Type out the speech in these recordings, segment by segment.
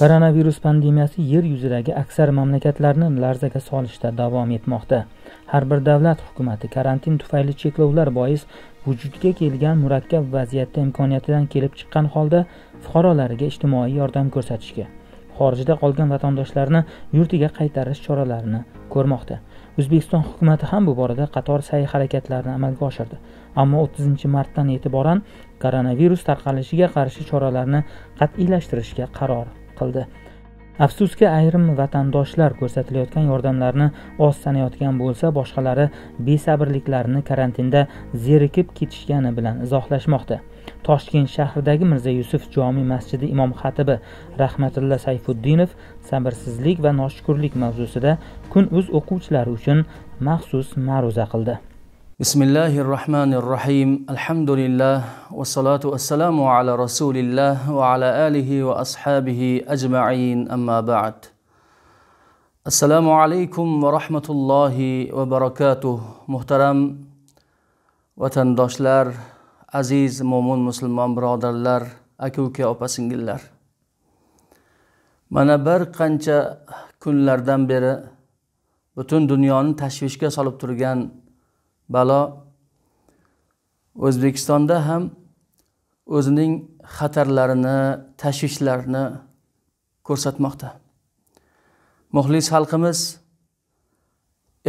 koronavirus pandemiyasi yer yuzidagi aksar mamlakatlarni larzaga solishda davom etmoqda har bir davlat hukumati karantin tufayli cheklovlar bois vujudga kelgan murakkab vaziyatda imkoniyatidan kelib chiqqan holda fuqarolariga ijtimoiy yordam ko'rsatishga xorijda qolgan vatandoshlarni yurtiga qaytarish choralarini ko'rmoqda o'zbekiston hukumati ham bu borada qator sa'y harakatlarni amalga oshirdi ammo 30 martdan e'tiboran koronavirus tarqalishiga qarshi choralarni qat'iylashtirishga qaror qildi afsuski ayrim vatandoshlar ko'rsatilayotgan yordamlarni oz sanayotgan bo'lsa boshqalari besabrliklarini karantinda zerikib ketishgani bilan izohlashmoqda toshkent shahridagi mirzo yusuf jome masjidi imom xatibi rahmatulla sayfuddinov sabrsizlik va noshukurlik mavzusida kun uz o'quvchilari uchun maxsus ma'ruza qildi بسم الله الرحمن الرحيم الحمد لله والصلاة والسلام على رسول الله وعلى آله وأصحابه أجمعين أما بعد السلام عليكم ورحمة الله وبركاته محترم vatandoshlar aziz mo'min musulmon birodarlar aka uka opa singillar mana bir qancha kunlardan beri butun dunyoni tashvishga solib turgan balo o'zbekistonda ham o'zining xatarlarini tashvishlarini ko'rsatmoqda muxlis xalqimiz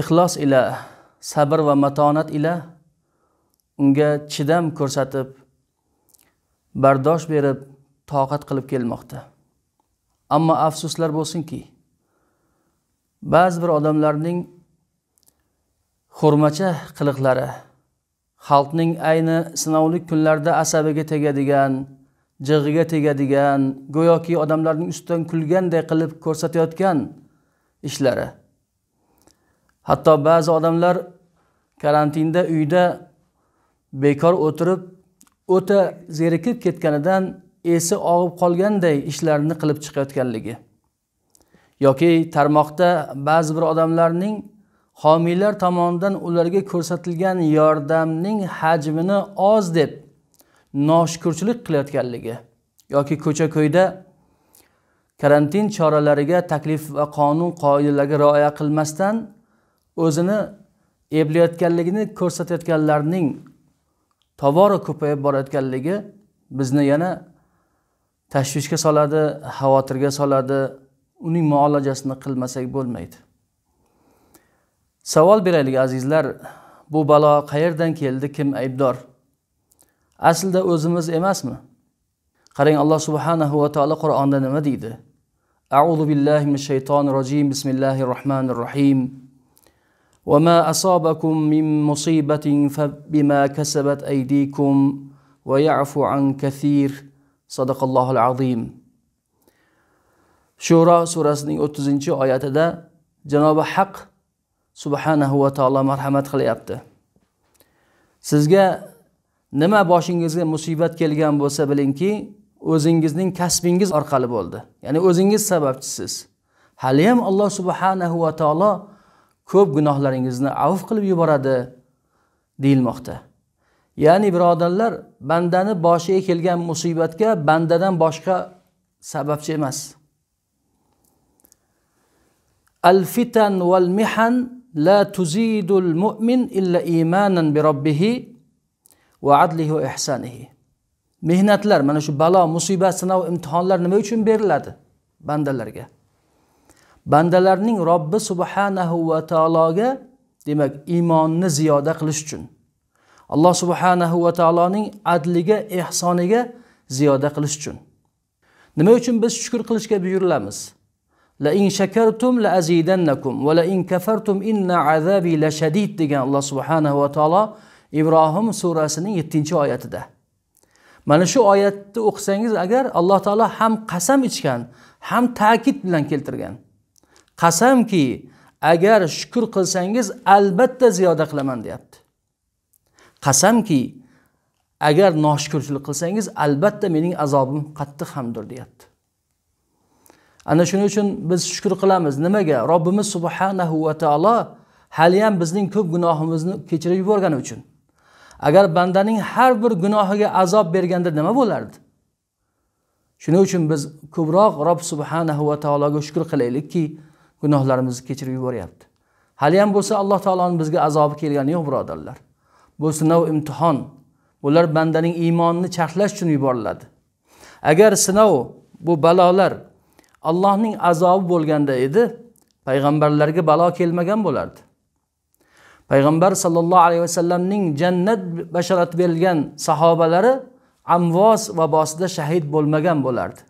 ixlos ila sabr va matonat ila unga chidam ko'rsatib bardosh berib toqat qilib kelmoqda ammo afsuslar bo'lsinki ba'zi bir odamlarning xurmacha qiliqlari xalqning ayni sinovli kunlarda asabiga tegadigan jig'iga tegadigan go'yoki odamlarning ustidan kulganday qilib ko'rsatayotgan ishlari hatto ba'zi odamlar karantinda uyda bekor o'tirib o'ta zerikib ketganidan esi og'ib qolganday ishlarni qilib chiqayotganligi yoki tarmoqda ba'zi bir odamlarning homiylar tomonidan ularga ko'rsatilgan yordamning hajmini oz deb noshukurchilik qilayotganligi yoki ko'cha ko'yda karantin choralariga taklif va qonun qoidalarga rioya qilmasdan o'zini eblayotganligini ko'rsatayotganlarning tobora ko'payib borayotganligi bizni yana tashvishga soladi xavotirga soladi uning muolajasini qilmasak bo'lmaydi savol beraylik azizlar bu balo qayerdan keldi kim aybdor aslida o'zimiz emasmi qarang alloh subhanahu va taolo qur'onda nima deydi أعوذ بالله من الشيطان الرجيم بسم الله الرحمن الرحيم وما أصابكم من مصيبة فبما كسبت أيديكم ويعفو عن كثير صدق الله العظيم shuro surasining 30 oyatida janobi haq subhanahu va taolo marhamat qilyapti sizga nima boshingizga musibat kelgan bo'lsa bilingki o'zingizning kasbingiz orqali bo'ldi ya'ni o'zingiz sababchisiz haliyam alloh subhanahu va taolo ko'p gunohlaringizni avf qilib yuboradi deyilmoqda ya'ni birodarlar bandani boshiga kelgan musibatga bandadan boshqa sababchi emas al fitan val mihan la tuzidul mu'min illa imanan bi robbihi va adlihi va mehnatlar mana shu balo musibat sinov imtihonlar nima uchun beriladi bandalarga bandalarning robbi subhanahu va taologa demak iymonni ziyoda qilish uchun alloh subhanahu va taoloning adliga ehsoniga ziyoda qilish uchun nima uchun biz shukur qilishga buyurilamiz لئن شكرتم لأزيدنكم ولئن كفرتم إن عذابي لشديد degan alloh subhanahu va taolo ibrohim surasining 7 oyatida mana shu oyatni o'qisangiz agar alloh taolo ham qasam ichgan ham ta'kid bilan keltirgan qasamki agar shukur qilsangiz albatta ziyoda qilaman deyapti qasamki agar noshukurchilik qilsangiz albatta mening azobim qattiq hamdir deyapti ana shuning uchun biz shukur qilamiz nimaga robbimiz subhanahu va taolo haliyam bizning ko'p gunohimizni kechirib yuborgani uchun agar bandaning har bir gunohiga azob berganda nima bo'lardi shuning uchun biz ko'proq rob subhanahu va taologa shukur qilaylikki gunohlarimizni kechirib yuboryapti haliyam bo'lsa alloh taoloni bizga azobi kelgani yo'q birodarlar bu sinov imtihon bular bandaning iymonini charxlash uchun yuboriladi agar sinov bu balolar allohning azobi bo'lganda edi payg'ambarlarga balo kelmagan bo'lardi payg'ambar sollallohu alayhi vasallamning jannat basharati berilgan sahobalari amvos vabosida shahid bo'lmagan bo'lardi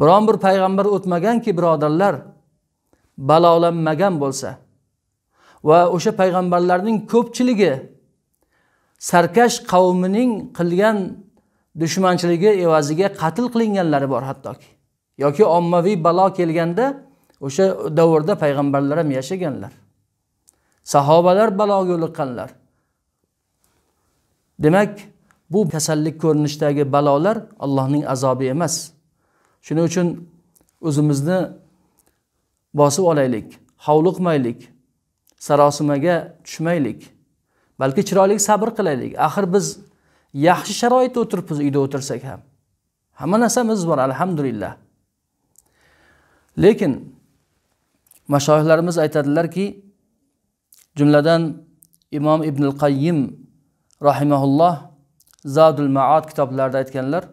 biron bir payg'ambar o'tmaganki birodarlar balolanmagan bo'lsa va o'sha payg'ambarlarning ko'pchiligi sarkash qavmining qilgan dushmanchiligi evaziga qatl qilinganlari bor hattoki yoki ommaviy balo kelganda o'sha davrda payg'ambarlar ham yashaganlar sahobalar baloga yo'liqqanlar demak bu kasallik ko'rinishidagi balolar allohning azobi emas shuning uchun o'zimizni bosib olaylik hovliqmaylik sarosimaga tushmaylik balki chiroyli sabr qilaylik axir biz yaxshi sharoitda o'tiribmiz uyda o'tirsak ham hamma narsamiz bor alhamdulillah lekin mashoyihlarimiz aytadilarki jumladan imom ibn qayyim rahimaulloh zadul maot kitoblarida aytganlar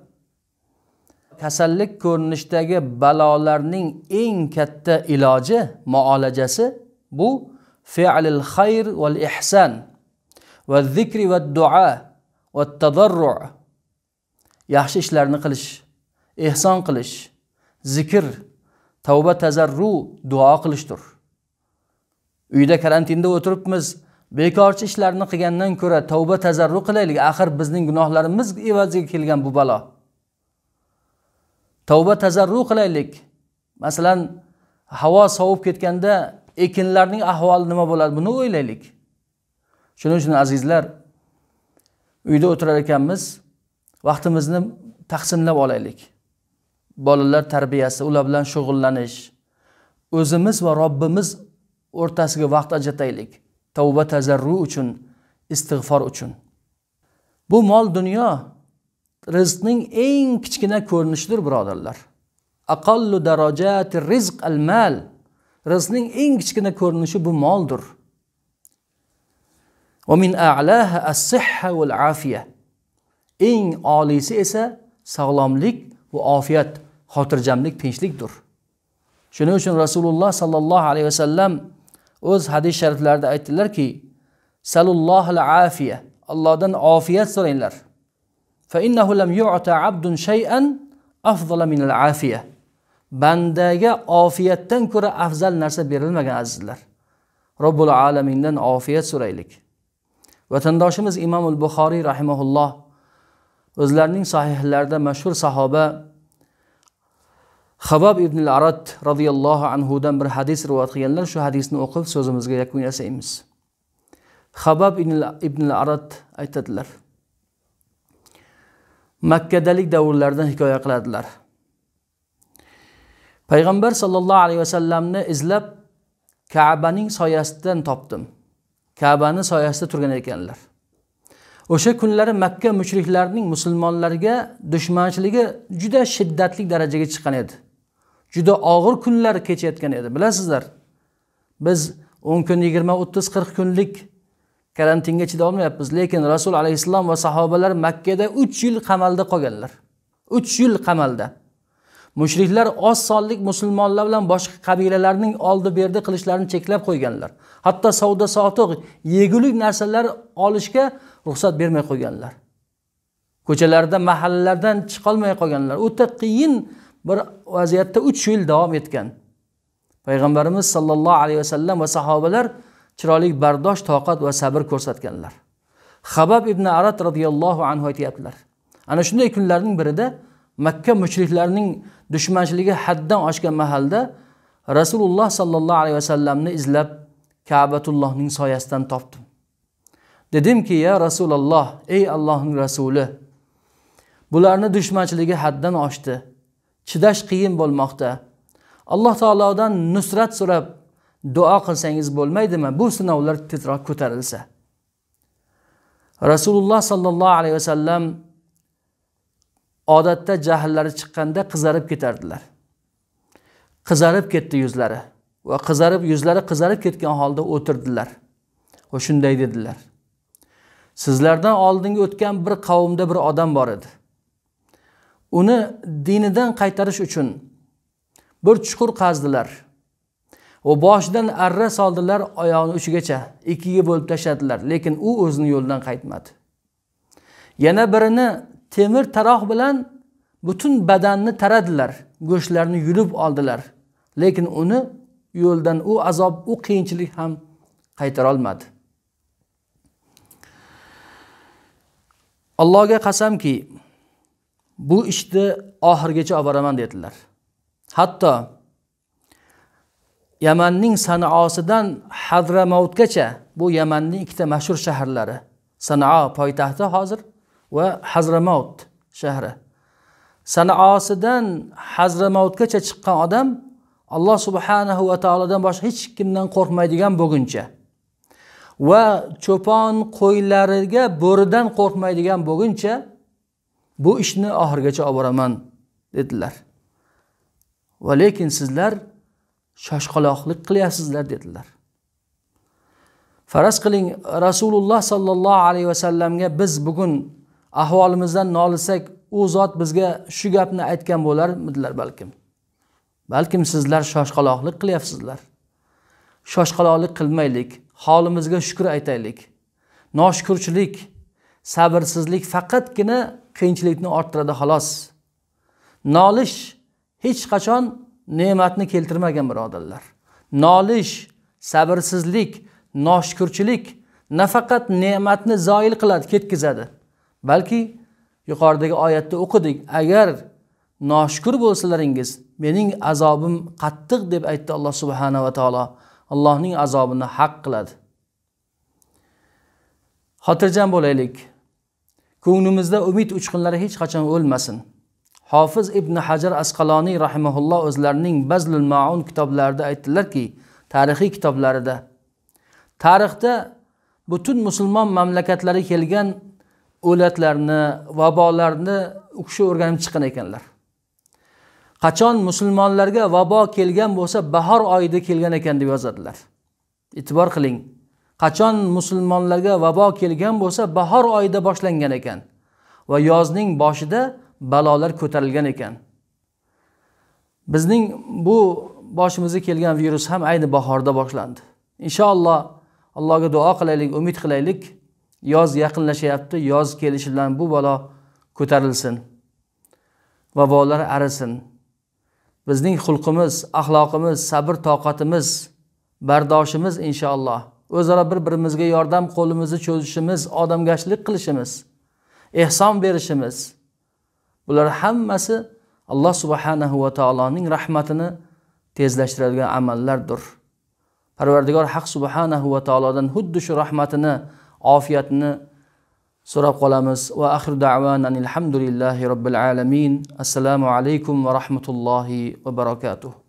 kasallik ko'rinishdagi balolarning eng katta iloji muolajasi bu fe'lil xayr val ihson va zikri va duo va tadarru yaxshi ishlarni qilish ehson qilish zikr tavba tazarru duo qilishdir uyda karantinda o'tiribmiz bekorchi ishlarni qilgandan ko'ra tavba tazarru qilaylik axir bizning gunohlarimiz evaziga kelgan bu balo tavba tazarru qilaylik masalan havo sovib ketganda ekinlarning ahvoli nima bo'ladi buni o'ylaylik shuning uchun azizlar uyda o'tirar ekanmiz vaqtimizni taqsimlab olaylik bolalar tarbiyasi ular bilan shug'ullanish o'zimiz va robbimiz o'rtasiga vaqt ajrataylik tavba tazarru uchun istig'for uchun bu mol dunyo rizqning eng kichkina ko'rinishidir birodarlar aqallu darajati rizq al mal rizqning eng kichkina ko'rinishi bu moldir as-sihha wal afiya eng oliysi esa sog'lomlik va ofiyat xotirjamlik tinchlikdir shuning uchun rasululloh sollallohu alayhi vasallam o'z hadis shariflarida aytdilarki salullohil afiya allohdan ofiyat so'ranglar bandaga ofiyatdan ko'ra afzal narsa berilmagan azizlar robbil alamindan ofiyat so'raylik vatandoshimiz imomul buxoriy rahimaulloh o'zlarining sahihlarida mashhur sahoba habob ibn arad roziyallohu anhudan bir hadis rivoyat qilganlar shu hadisni o'qib so'zimizga yakun yasaymiz habob ibn arad aytadilar makkadalik davrlardan hikoya qiladilar payg'ambar sollallohu alayhi vasallamni izlab kabaning soyasidan topdim kabani soyasida turgan ekanlar o'sha kunlari makka mushriklarining musulmonlarga dushmanchiligi juda shiddatli darajaga chiqqan edi juda og'ir kunlar kechayotgan edi bilasizlar biz o'n kun yigirma o'ttiz qirq kunlik karantinga chida olmayapmiz lekin rasul alayhissalom va sahobalar makkada uch yil qamalda qolganlar uch yil qamalda mushriklar oz sonlik musulmonlar bilan boshqa qabilalarning oldi berdi qilishlarini cheklab qo'yganlar hatto savdo sotiq yegulik narsalar olishga ruxsat bermay qo'yganlar ko'chalarda mahallalardan chiqolmay qolganlar o'ta qiyin bir vaziyatda uch yil davom etgan payg'ambarimiz sollallohu alayhi vasallam va sahobalar chiroyli bardosh toqat va sabr ko'rsatganlar habab ibn arat roziyallohu anhu aytyaptilar ana shunday kunlarning birida makka mushriklarining dushmanchiligi haddan oshgan mahalda rasululloh sollallohu alayhi vasallamni izlab kabatullohning soyasidan topdim dedimki ya rasululloh ey allohning rasuli bularni dushmanchiligi haddan oshdi chidash qiyin bo'lmoqda alloh taolodan nusrat so'rab duo qilsangiz bo'lmaydimi bu sinovlar tezroq ko'tarilsa rasululloh sollallohu alayhi vasallam odatda jahllari chiqqanda qizarib ketardilar qizarib ketdi yuzlari va qizarib yuzlari qizarib ketgan holda o'tirdilar va shunday dedilar sizlardan oldingi o'tgan bir qavmda bir odam bor edi uni dinidan qaytarish uchun bir chuqur qazdilar va boshidan arra soldilar oyog'ini uchigacha ikkiga bo'lib tashladilar lekin u o'zini yo'lidan qaytmadi yana birini temir taroq bilan butun badanni taradilar go'shtlarni yulib oldilar lekin uni yo'ldan u azob u qiyinchilik ham qaytarolmadi allohga qasamki bu ishni oxirigacha olib boraman dedilar hatto yamanning sanoosidan hadramautgacha bu yamanning ikkita mashhur shaharlari sanao poytaxti hozir va hazramovut shahri sanoosidan hazramovutgacha chiqqan odam alloh subhanahu va taolodan boshqa hech kimdan qo'rqmaydigan bo'lguncha va cho'pon qo'ylariga bo'ridan qo'rqmaydigan bo'lguncha bu ishni oxirigacha olib boraman dedilar va lekin sizlar shoshqaloqlik qilyapsizlar dedilar faraz qiling rasululloh sollallohu alayhi vasallamga biz bugun ahvolimizdan nolisak u zot bizga shu gapni aytgan bo'larmidilar balkim balkim sizlar shoshqaloqlik qilyapsizlar shoshqaloqlik qilmaylik holimizga shukur aytaylik noshukurchilik sabrsizlik faqatgina qiyinchilikni orttiradi xolos nolish hech qachon ne'matni keltirmagan birodarlar nolish sabrsizlik noshukurchilik nafaqat ne'matni zoil qiladi ketkizadi balki yuqoridagi oyatda o'qidik agar noshukur bo'lsalaringiz mening azobim qattiq deb aytdi alloh va taolo allohning azobini haq qiladi xotirjam bo'laylik ko'nglimizda umid uchqunlari hech qachon o'lmasin hofiz ibn hajar asqaloniy rahimaulloh o'zlarining bazlul maun kitoblarida aytdilarki tarixiy kitoblarida tarixda butun musulmon mamlakatlari kelgan o'latlarni vabolarni u kishi o'rganib chiqqan ekanlar qachon musulmonlarga vabo kelgan bo'lsa bahor oyida kelgan ekan deb yozadilar e'tibor qiling qachon musulmonlarga vabo kelgan bo'lsa bahor oyida boshlangan ekan va yozning boshida balolar ko'tarilgan ekan bizning bu boshimizga kelgan virus ham ayni bahorda boshlandi inshaalloh allohga duo qilaylik umid qilaylik yoz yaqinlashyapti yoz kelishi bilan bu balo ko'tarilsin vabolar arisin bizning xulqimiz axloqimiz sabr toqatimiz bardoshimiz inshaalloh o'zaro bir birimizga yordam qo'limizni cho'zishimiz odamgarchilik qilishimiz ehson berishimiz bular hammasi alloh subhanahu va taoloning rahmatini tezlashtiradigan amallardir parvardigor haq subhanahu va taolodan xuddi shu rahmatini ofiyatni so'rab qolamiz va axir alhamdulillahi robbil alamin assalomu alaykum va rahmatullohi va barakatuh